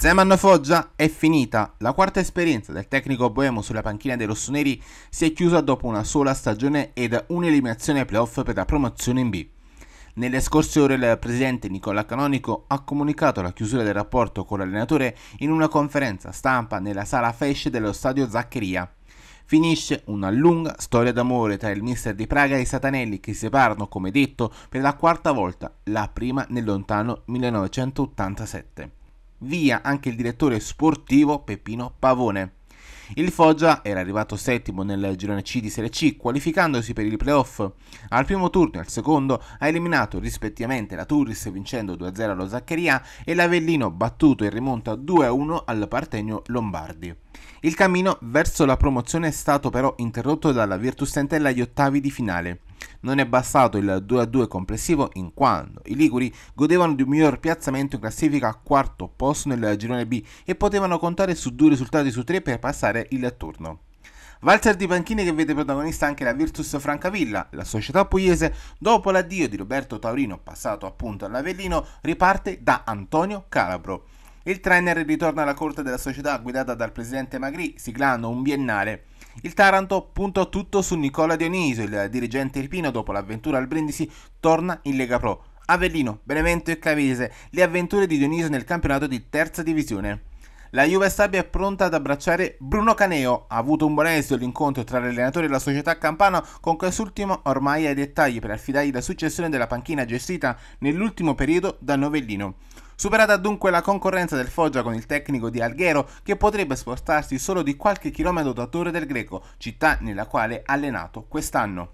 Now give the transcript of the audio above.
Zeman Foggia è finita. La quarta esperienza del tecnico boemo sulla panchina dei rossoneri si è chiusa dopo una sola stagione ed un'eliminazione playoff per la promozione in B. Nelle scorse ore il presidente Nicola Canonico ha comunicato la chiusura del rapporto con l'allenatore in una conferenza stampa nella sala Fesce dello stadio Zaccheria. Finisce una lunga storia d'amore tra il mister di Praga e i Satanelli che si separano, come detto, per la quarta volta, la prima nel lontano 1987 via anche il direttore sportivo Peppino Pavone. Il Foggia era arrivato settimo nel girone C di Serie C, qualificandosi per il playoff. Al primo turno e al secondo ha eliminato rispettivamente la Turris vincendo 2-0 allo Zaccheria e l'Avellino battuto in rimonta 2-1 al Partenio Lombardi. Il cammino verso la promozione è stato però interrotto dalla Virtus Sentella agli ottavi di finale. Non è bastato il 2-2 complessivo in quanto i Liguri godevano di un miglior piazzamento in classifica a quarto posto nel girone B e potevano contare su due risultati su tre per passare il turno. Valzer di panchine che vede protagonista anche la Virtus Francavilla, la società pugliese, dopo l'addio di Roberto Taurino, passato appunto all'Avellino, riparte da Antonio Calabro. Il trainer ritorna alla corte della società guidata dal presidente Magri, siglando un biennale. Il Taranto punta tutto su Nicola Dioniso, il dirigente irpino dopo l'avventura al Brindisi torna in Lega Pro. Avellino, Benevento e Cavese, le avventure di Dioniso nel campionato di terza divisione. La Juve Stabia è pronta ad abbracciare Bruno Caneo. Ha avuto un buon esito l'incontro tra l'allenatore e la società campana, con quest'ultimo ormai ai dettagli per affidargli la successione della panchina gestita nell'ultimo periodo da Novellino. Superata dunque la concorrenza del Foggia con il tecnico di Alghero che potrebbe spostarsi solo di qualche chilometro da Torre del Greco, città nella quale ha allenato quest'anno.